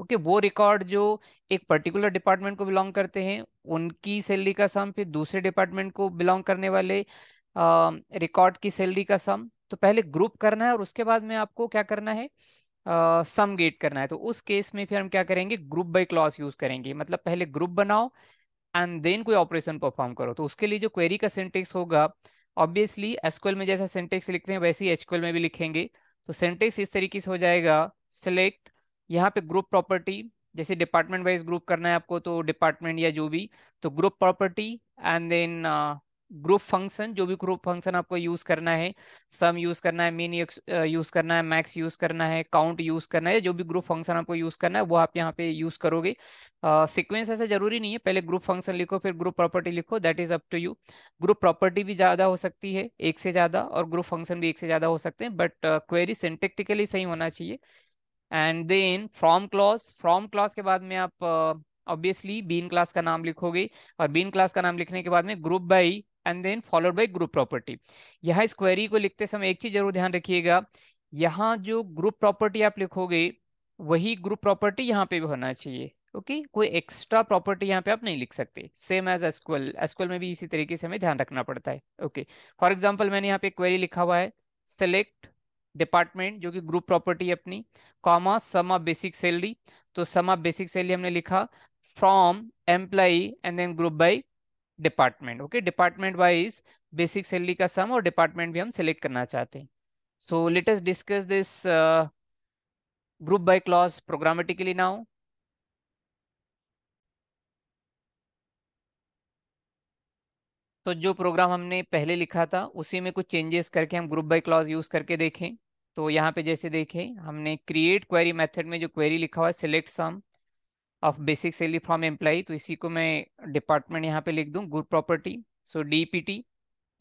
ओके okay, वो रिकॉर्ड जो एक पर्टिकुलर डिपार्टमेंट को बिलोंग करते हैं उनकी सैलरी का सम फिर दूसरे डिपार्टमेंट को बिलोंग करने वाले रिकॉर्ड की सैलरी का सम तो पहले ग्रुप करना है और उसके बाद में आपको क्या करना है सम सम गेट करना है तो उस केस में फिर हम क्या करेंगे ग्रुप बाई क्लॉस यूज करेंगे मतलब पहले ग्रुप बनाओ एंड देन कोई ऑपरेशन परफॉर्म करो तो उसके लिए जो क्वेरी का सेंटेक्स होगा ऑब्वियसली एसक्ल में जैसा सेंटेक्स लिखते हैं वैसे ही एचक्ल में भी लिखेंगे तो सेंटेक्स इस तरीके से हो जाएगा सिलेक्ट यहाँ पे ग्रुप प्रॉपर्टी जैसे डिपार्टमेंट वाइज ग्रुप करना है आपको तो डिपार्टमेंट या जो भी तो group property and then group function जो भी ग्रुप फंक्शन आपको यूज करना है सम यूज करना है मीन यूज uh, करना है मैक्स यूज करना है काउंट यूज करना है जो भी ग्रुप फंक्शन आपको यूज करना है वो आप यहाँ पे यूज करोगे सिक्वेंस uh, ऐसा जरूरी नहीं है पहले ग्रुप फंक्शन लिखो फिर ग्रुप प्रॉपर्टी लिखो that is up to you group property भी ज्यादा हो सकती है एक से ज्यादा और ग्रुप फंक्शन भी एक से ज्यादा हो सकते हैं बट क्वेरी uh, सिंटेक्टिकली सही होना चाहिए and then from clause from clause के बाद में आप ऑब्वियसली बीन क्लास का नाम लिखोगे और बीन क्लास का नाम लिखने के बाद में group by and then followed by group property यहाँ इस क्वेरी को लिखते समय एक चीज जरूर ध्यान रखिएगा यहाँ जो ग्रुप प्रॉपर्टी आप लिखोगे वही ग्रुप प्रॉपर्टी यहाँ पे भी होना चाहिए ओके okay? कोई एक्स्ट्रा प्रॉपर्टी यहाँ पे आप नहीं लिख सकते सेम एज एसक्यूएल एसक्यूएल में भी इसी तरीके से हमें ध्यान रखना पड़ता है ओके फॉर एग्जाम्पल मैंने यहाँ पे क्वेरी लिखा हुआ है सेलेक्ट डिपार्टमेंट जो कि ग्रुप प्रॉपर्टी अपनी कॉमा समा बेसिक सैलरी तो समा बेसिक सैलरी हमने लिखा from employee and then group by department okay department wise basic salary का सम और डिपार्टमेंट भी हम सिलेक्ट करना चाहते हैं so latest discuss this group by clause programmatically now तो जो प्रोग्राम हमने पहले लिखा था उसी में कुछ चेंजेस करके हम ग्रुप बाई क्लॉज यूज करके देखें तो यहाँ पे जैसे देखें हमने क्रिएट क्वेरी मेथड में जो क्वेरी लिखा हुआ है select sum of basic salary from employee तो इसी को मैं डिपार्टमेंट यहाँ पे लिख दूँ ग्रुप प्रॉपर्टी सो डी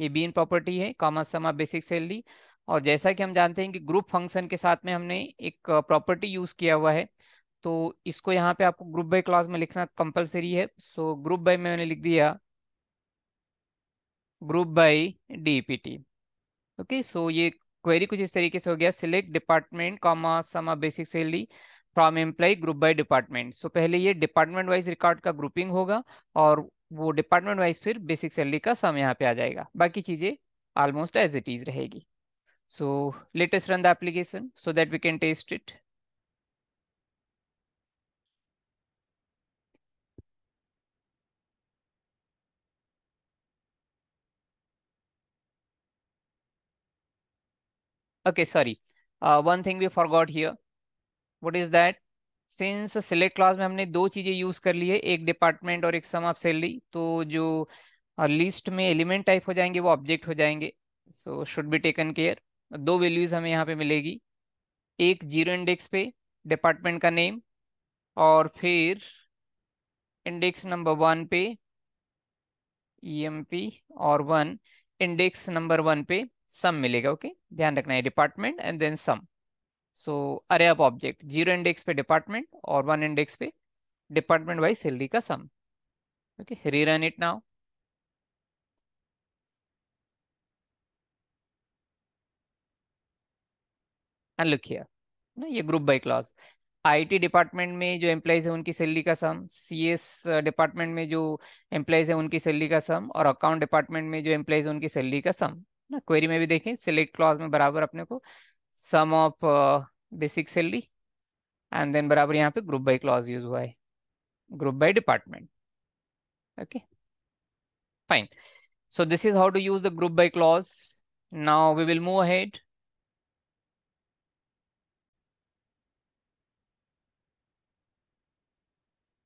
ये बी प्रॉपर्टी है commas sum of basic salary और जैसा कि हम जानते हैं कि ग्रुप फंक्शन के साथ में हमने एक प्रॉपर्टी यूज किया हुआ है तो इसको यहाँ पे आपको ग्रुप बाई क्लॉज में लिखना कंपलसरी है सो ग्रुप बाई में मैंने लिख दिया group by T okay so ये क्वेरी कुछ इस तरीके से हो गया select department comma sum basic salary from employee group by department so पहले ये डिपार्टमेंट वाइज रिकॉर्ड का ग्रुपिंग होगा और वो डिपार्टमेंट वाइज फिर बेसिक सैलरी का सम यहाँ पे आ जाएगा बाकी चीज़ें ऑलमोस्ट एज इट इज रहेगी so latest run the application so that we can test it okay sorry uh, one thing we forgot here what is that since select class में हमने दो चीजें यूज कर ली है एक डिपार्टमेंट और एक सम ऑफ सैलरी तो जो लिस्ट uh, में एलिमेंट टाइप हो जाएंगे वो ऑब्जेक्ट हो जाएंगे so should be taken care दो वैल्यूज हमें यहाँ पे मिलेगी एक जीरो इंडेक्स पे डिपार्टमेंट का नेम और फिर इंडेक्स नंबर वन पे ई एम पी और वन इंडेक्स नंबर वन पे सम मिलेगा ओके okay? ध्यान रखना है department and then sum so array अब ऑब्जेक्ट जीरो इंडेक्स पे डिपार्टमेंट और वन इंडेक्स पे डिपार्टमेंट वाइज सैलरी का sum okay run it now and look here ना ये group by clause IT department में जो एम्प्लॉयज है उनकी सैलरी का सम सीएस डिपार्टमेंट में जो एम्प्लॉयज है उनकी सैलरी का सम और अकाउंट डिपार्टमेंट में जो एम्प्लॉयज है उनकी सैलरी का सम ना क्वेरी में भी देखें सिलेक्ट क्लॉज में बराबर अपने को sum of basic salary and then बराबर यहाँ पे ग्रुप बाई क्लॉज यूज हुआ है group by department okay fine so this is how to use the group by clause now we will move ahead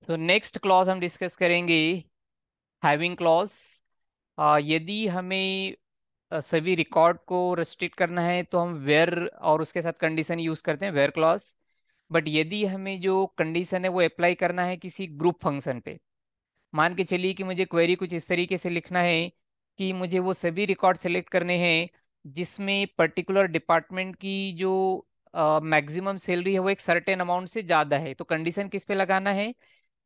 तो नेक्स्ट क्लॉज हम discuss करेंगे having clause uh, यदि हमें सभी रिकॉर्ड को restrict करना है तो हम वेयर और उसके साथ कंडीशन यूज करते हैं वेयर क्लॉज बट यदि हमें जो कंडीशन है वो अप्लाई करना है किसी ग्रुप फंक्शन पे मान के चलिए कि मुझे क्वेरी कुछ इस तरीके से लिखना है कि मुझे वो सभी रिकॉर्ड सेलेक्ट करने हैं जिसमें पर्टिकुलर डिपार्टमेंट की जो मैक्सिमम uh, सैलरी है वो एक सर्टेन अमाउंट से ज़्यादा है तो कंडीशन किस पे लगाना है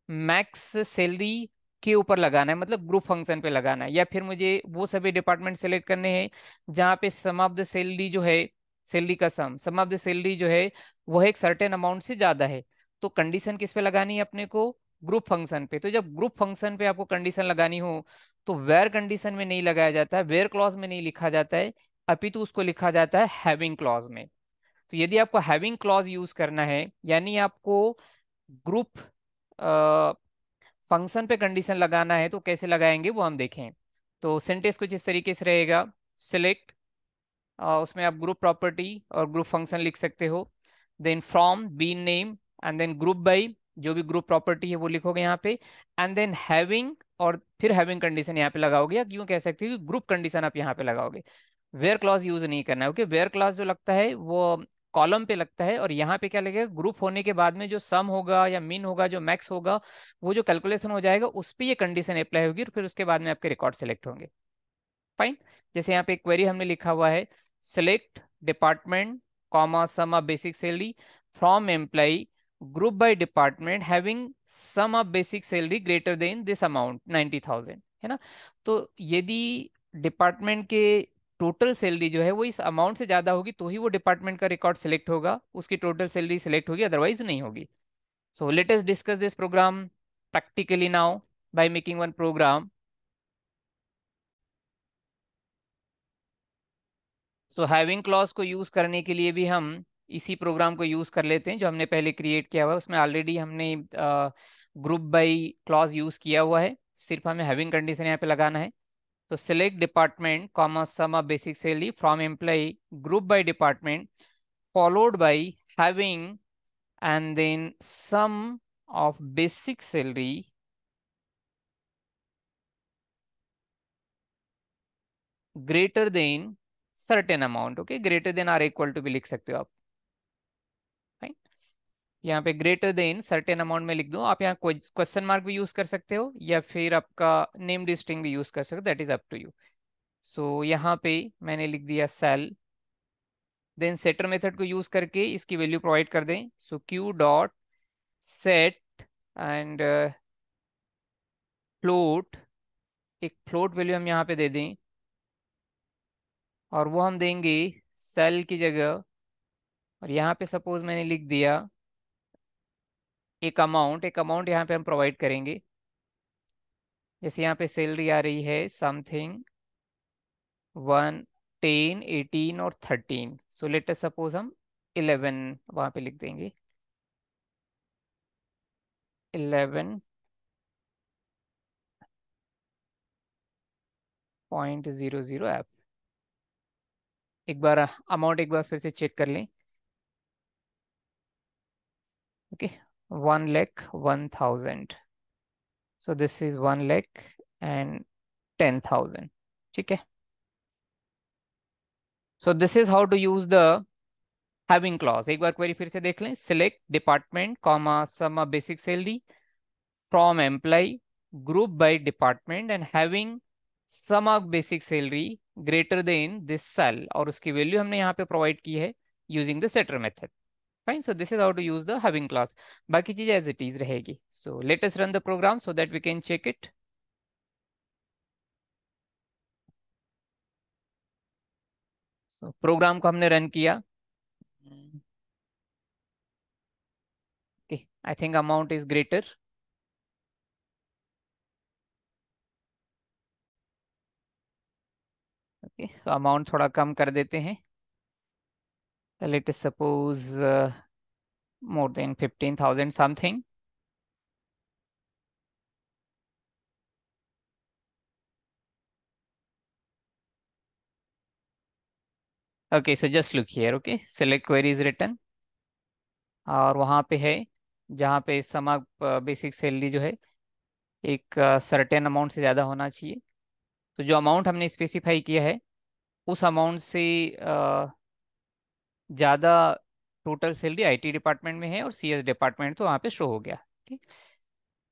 मैक्स सैलरी के ऊपर लगाना है मतलब ग्रुप फंक्शन पे लगाना है या फिर मुझे वो सभी डिपार्टमेंट सेलेक्ट करने हैं जहाँ पे सम ऑफ द सैलरी जो है सैलरी का sum sum of the salary जो है वह एक सर्टेन अमाउंट से ज्यादा है तो कंडीशन किस पे लगानी है अपने को ग्रुप फंक्शन पे तो जब ग्रुप फंक्शन पे आपको कंडीशन लगानी हो तो वेयर कंडीशन में नहीं लगाया जाता है वेयर क्लॉज में नहीं लिखा जाता है अपितु उसको लिखा जाता है हैविंग क्लॉज में तो यदि आपको हैविंग क्लॉज यूज करना है यानी आपको ग्रुप फंक्शन पे कंडीशन लगाना है तो कैसे लगाएंगे वो हम देखें तो सेंटेंस कुछ इस तरीके से रहेगा सिलेक्ट उसमें आप ग्रुप प्रॉपर्टी और ग्रुप फंक्शन लिख सकते हो then from B name and then group by जो भी ग्रुप प्रॉपर्टी है वो लिखोगे यहाँ पे एंड देन हैविंग और फिर हैविंग कंडीशन यहाँ पे लगाओगे या क्यों कह सकते हो कि ग्रुप कंडीशन आप यहाँ पे लगाओगे वेयर क्लॉज यूज नहीं करना है ओके वेयर क्लॉज जो लगता है वो कॉलम पे लगता है और यहाँ पे क्या लगेगा ग्रुप होने के बाद में जो सम होगा या मीन होगा जो मैक्स होगा वो जो कैलकुलेशन हो जाएगा उस पर ये कंडीशन अप्लाई होगी और फिर उसके बाद में आपके रिकॉर्ड सेलेक्ट होंगे फाइन जैसे यहाँ पे क्वेरी हमने लिखा हुआ है select department comma sum of basic salary from employee group by department having sum of basic salary greater than this amount ninety thousand है ना तो यदि डिपार्टमेंट के टोटल सैलरी जो है वो इस अमाउंट से ज़्यादा होगी तो ही वो डिपार्टमेंट का रिकॉर्ड सेलेक्ट होगा उसकी टोटल सैलरी सेलेक्ट होगी अदरवाइज नहीं होगी so latest discuss this program practically now by making one program so having clause को यूज़ करने के लिए भी हम इसी प्रोग्राम को यूज़ कर लेते हैं जो हमने पहले क्रिएट किया हुआ है उसमें ऑलरेडी हमने ग्रुप बाई क्लॉज यूज़ किया हुआ है सिर्फ हमें हैविंग कंडीशन यहाँ पे लगाना है So select department, comma, summa basic salary from employee group by department followed by having and then sum of basic salary greater than certain amount okay greater than or equal to भी लिख सकते हो आप यहाँ पे greater than certain amount में लिख दूँ आप यहाँ क्वेश्चन मार्क भी यूज कर सकते हो या फिर आपका नेम डिस्टिंग भी यूज कर सकते हो that is up to you so यहाँ पे मैंने लिख दिया सेल देन सेटर मेथड को यूज करके इसकी वैल्यू प्रोवाइड कर दें so Q dot set and float एक फ्लोट वैल्यू हम यहाँ पे दे दें और वो हम देंगे सेल की जगह और यहाँ पे सपोज मैंने लिख दिया एक अमाउंट एक अमाउंट यहाँ पे हम प्रोवाइड करेंगे जैसे यहाँ पे सैलरी आ रही है समथिंग वन टेन एटीन और थर्टीन सो लेट सपोज हम इलेवन वहाँ पे लिख देंगे इलेवन पॉइंट ज़ीरो ज़ीरो ऐप एक बार अमाउंट एक बार फिर से चेक कर लें okay okay. One one thousand so this is one 1 and ten thousand ठीक है so this is how to use the having clause एक बार क्वेरी फिर से देख लें select department comma sum basic salary from employee group by department and having sum of basic salary greater than this cell और उसकी value हमने यहाँ पे प्रोवाइड की है using the setter method fine so this is how to use the hubbing class baki cheez as it is rahegi so let us run the program so that we can check it so program ko humne run kiya okay i think amount is greater okay so amount थोड़ा कम कर देते हैं let us suppose uh, more than 15,000 something. Okay, so just look here, okay, select query is written और वहाँ पे है जहाँ पे समग बेसिक सैलरी जो है एक सर्टेन अमाउंट से ज़्यादा होना चाहिए तो जो अमाउंट हमने स्पेसिफाई किया है उस अमाउंट से ज़्यादा टोटल सैलरी आईटी डिपार्टमेंट में है और सीएस डिपार्टमेंट तो वहाँ पे शो हो गया ठीक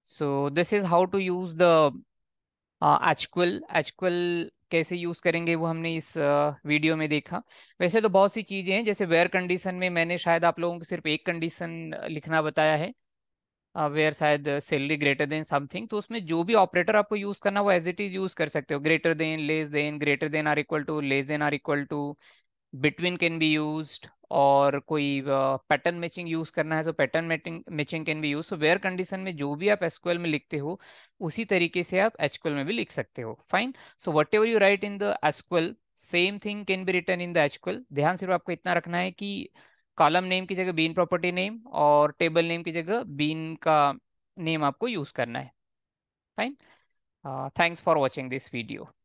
so this is how to use the HQL HQL कैसे यूज़ करेंगे वो हमने इस वीडियो uh, में देखा वैसे तो बहुत सी चीज़ें हैं जैसे वेयर कंडीशन में मैंने शायद आप लोगों को सिर्फ एक कंडीशन uh, लिखना बताया है वेयर uh, शायद सैलरी ग्रेटर देन समथिंग तो उसमें जो भी ऑपरेटर आपको यूज़ करना वो एज इट इज़ यूज़ कर सकते हो greater than less than greater than or equal to less than or equal to between can be use और कोई पैटर्न मैचिंग यूज करना है तो pattern matching can be use so where condition में जो भी आप एसक्यूएल में लिखते हो उसी तरीके से आप एचक्यूएल में भी लिख सकते हो fine so whatever you write in the SQL same thing can be written in the HQL ध्यान सिर्फ आपको इतना रखना है कि कॉलम नेम की जगह बीन प्रॉपर्टी नेम और टेबल नेम की जगह बीन का नेम आपको यूज करना है fine thanks for watching this video